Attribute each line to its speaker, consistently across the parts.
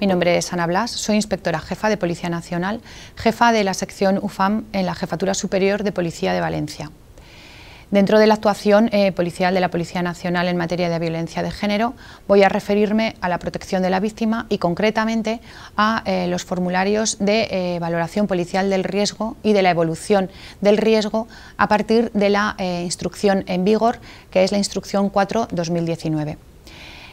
Speaker 1: Mi nombre es Ana Blas, soy inspectora jefa de Policía Nacional, jefa de la sección UFAM en la Jefatura Superior de Policía de Valencia. Dentro de la actuación eh, policial de la Policía Nacional en materia de violencia de género, voy a referirme a la protección de la víctima y concretamente a eh, los formularios de eh, valoración policial del riesgo y de la evolución del riesgo a partir de la instrucción en vigor, que es la instrucción 4-2019.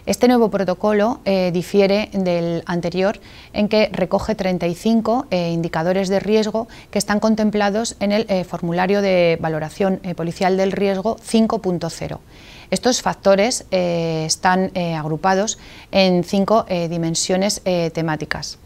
Speaker 1: Este nuevo protocolo eh, difiere del anterior en que recoge 35 eh, indicadores de riesgo que están contemplados en el eh, formulario de valoración policial del riesgo 5.0. Estos factores están agrupados en cinco dimensiones temáticas.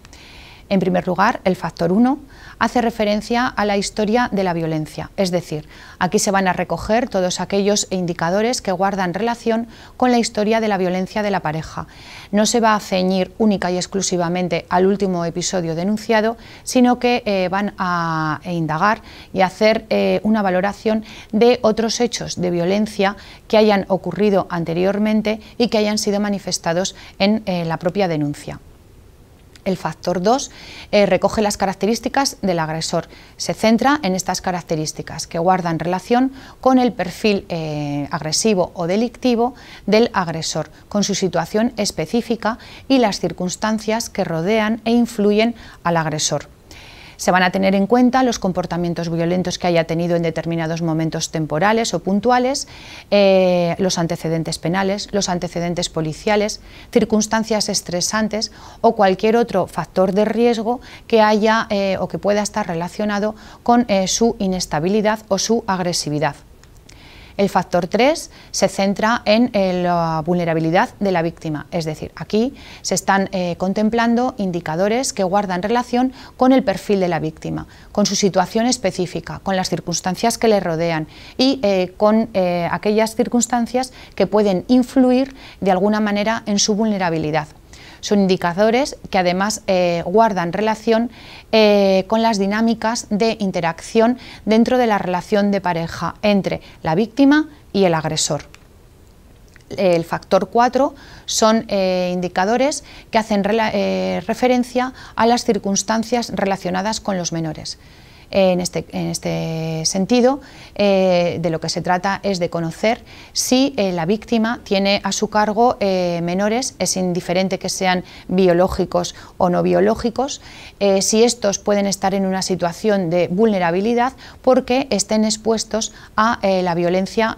Speaker 1: En primer lugar, el factor 1 hace referencia a la historia de la violencia, es decir, aquí se van a recoger todos aquellos indicadores que guardan relación con la historia de la violencia de la pareja. No se va a ceñir única y exclusivamente al último episodio denunciado, sino que eh, van a eh, indagar y hacer eh, una valoración de otros hechos de violencia que hayan ocurrido anteriormente y que hayan sido manifestados en la propia denuncia. El factor 2 eh, recoge las características del agresor. Se centra en estas características que guardan relación con el perfil eh, agresivo o delictivo del agresor, con su situación específica y las circunstancias que rodean e influyen al agresor. Se van a tener en cuenta los comportamientos violentos que haya tenido en determinados momentos temporales o puntuales, eh, los antecedentes penales, los antecedentes policiales, circunstancias estresantes o cualquier otro factor de riesgo que haya eh, o que pueda estar relacionado con eh, su inestabilidad o su agresividad. El factor 3 se centra en eh, la vulnerabilidad de la víctima, es decir, aquí se están eh, contemplando indicadores que guardan relación con el perfil de la víctima, con su situación específica, con las circunstancias que le rodean y eh, con aquellas circunstancias que pueden influir de alguna manera en su vulnerabilidad. Son indicadores que además eh, guardan relación eh, con las dinámicas de interacción dentro de la relación de pareja entre la víctima y el agresor el factor 4 son eh, indicadores que hacen referencia a las circunstancias relacionadas con los menores. Este, en este, sentido, eh, de lo que se trata es de conocer si eh, la víctima tiene a su cargo eh, menores, es indiferente que sean biológicos o no biológicos, si estos pueden estar en una situación de vulnerabilidad porque estén expuestos a la violencia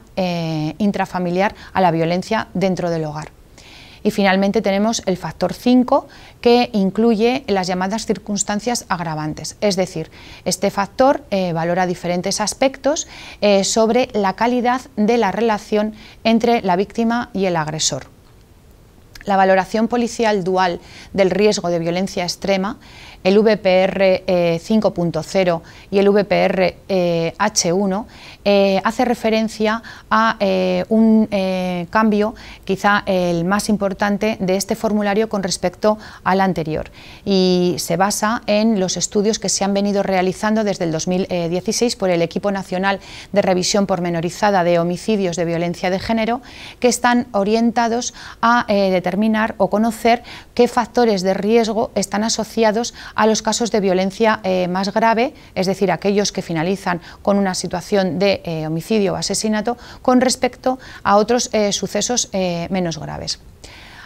Speaker 1: intrafamiliar, a la violencia dentro del hogar. Y finalmente tenemos el factor 5 que incluye las llamadas circunstancias agravantes. Es decir, este factor eh, valora diferentes aspectos eh, sobre la calidad de la relación entre la víctima y el agresor la valoración policial dual del riesgo de violencia extrema, el VPR 5.0 eh, y el VPR H1, eh, eh, hace referencia a un cambio, quizá el más importante, de este formulario con respecto al anterior. Y se basa en los estudios que se han venido realizando desde el 2016 por el Equipo Nacional de Revisión Pormenorizada de Homicidios de Violencia de Género, que están orientados a determinar o conocer qué factores de riesgo están asociados a los casos de violencia eh, más grave, es decir, aquellos que finalizan con una situación de eh, homicidio o asesinato, con respecto a otros eh, sucesos menos graves.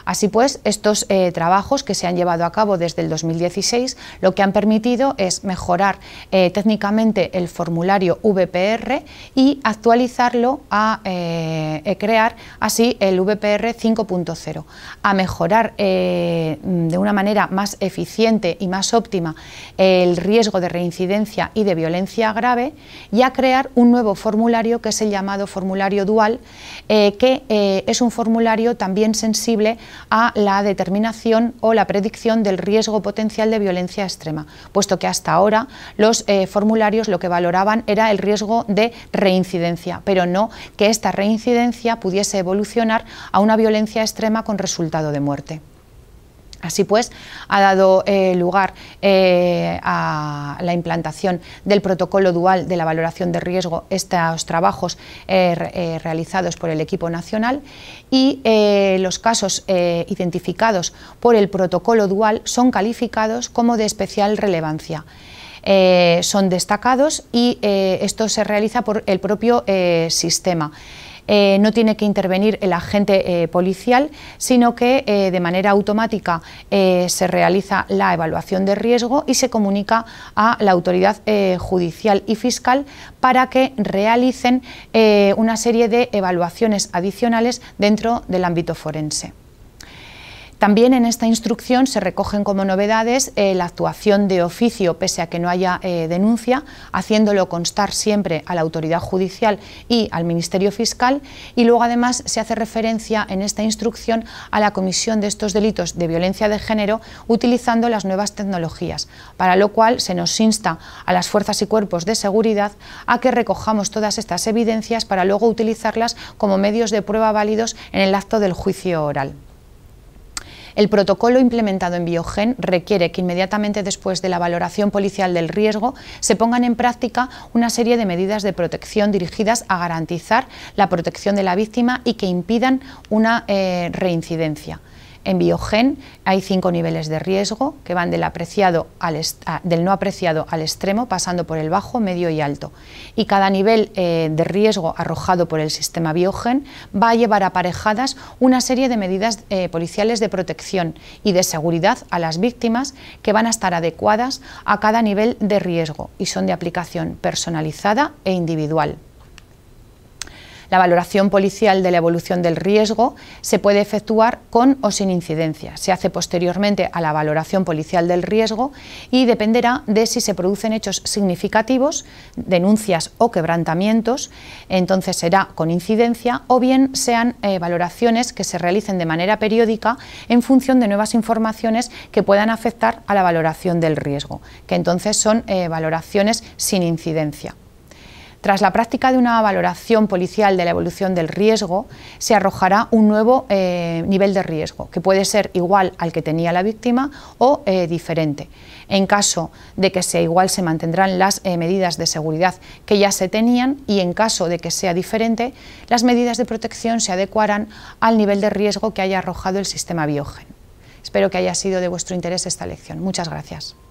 Speaker 1: Así pues, estos eh, trabajos que se han llevado a cabo desde el 2016 lo que han permitido es mejorar eh, técnicamente el formulario VPR y actualizarlo a eh, crear así el VPR 5.0, a mejorar de una manera más eficiente y más óptima el riesgo de reincidencia y de violencia grave y a crear un nuevo formulario que es el llamado formulario dual, que es un formulario también sensible a la determinación o la predicción del riesgo potencial de violencia extrema, puesto que hasta ahora los eh, formularios lo que valoraban era el riesgo de reincidencia, pero no que esta reincidencia pudiese evolucionar a una violencia extrema con resultado de muerte. Así pues, ha dado eh, lugar eh, a la implantación del protocolo dual de la valoración de riesgo, estos trabajos eh, realizados por el equipo nacional y los casos identificados por el protocolo dual son calificados como de especial relevancia. son destacados y esto se realiza por el propio sistema. Eh, no tiene que intervenir el agente eh, policial, sino que eh, de manera automática se realiza la evaluación de riesgo y se comunica a la autoridad judicial y fiscal para que realicen una serie de evaluaciones adicionales dentro del ámbito forense. También en esta instrucción se recogen como novedades eh, la actuación de oficio, pese a que no haya eh, denuncia, haciéndolo constar siempre a la autoridad judicial y al Ministerio Fiscal. Y luego además se hace referencia en esta instrucción a la comisión de estos delitos de violencia de género utilizando las nuevas tecnologías, para lo cual se nos insta a las fuerzas y cuerpos de seguridad a que recojamos todas estas evidencias para luego utilizarlas como medios de prueba válidos en el acto del juicio oral. El protocolo implementado en Biogen requiere que inmediatamente después de la valoración policial del riesgo se pongan en práctica una serie de medidas de protección dirigidas a garantizar la protección de la víctima y que impidan una eh, reincidencia. En Biogen hay cinco niveles de riesgo que van del, apreciado ah, del no apreciado al extremo, pasando por el bajo, medio y alto. Y cada nivel eh, de riesgo arrojado por el sistema Biogen va a llevar aparejadas una serie de medidas eh, policiales de protección y de seguridad a las víctimas que van a estar adecuadas a cada nivel de riesgo y son de aplicación personalizada e individual. La valoración policial de la evolución del riesgo se puede efectuar con o sin incidencia. Se hace posteriormente a la valoración policial del riesgo y dependerá de si se producen hechos significativos, denuncias o quebrantamientos, entonces será con incidencia, o bien sean eh, valoraciones que se realicen de manera periódica en función de nuevas informaciones que puedan afectar a la valoración del riesgo, que entonces son eh, valoraciones sin incidencia. Tras la práctica de una valoración policial de la evolución del riesgo, se arrojará un nuevo eh, nivel de riesgo, que puede ser igual al que tenía la víctima o eh, diferente. En caso de que sea igual, se mantendrán las eh, medidas de seguridad que ya se tenían y en caso de que sea diferente, las medidas de protección se adecuarán al nivel de riesgo que haya arrojado el sistema biogen. Espero que haya sido de vuestro interés esta lección. Muchas gracias.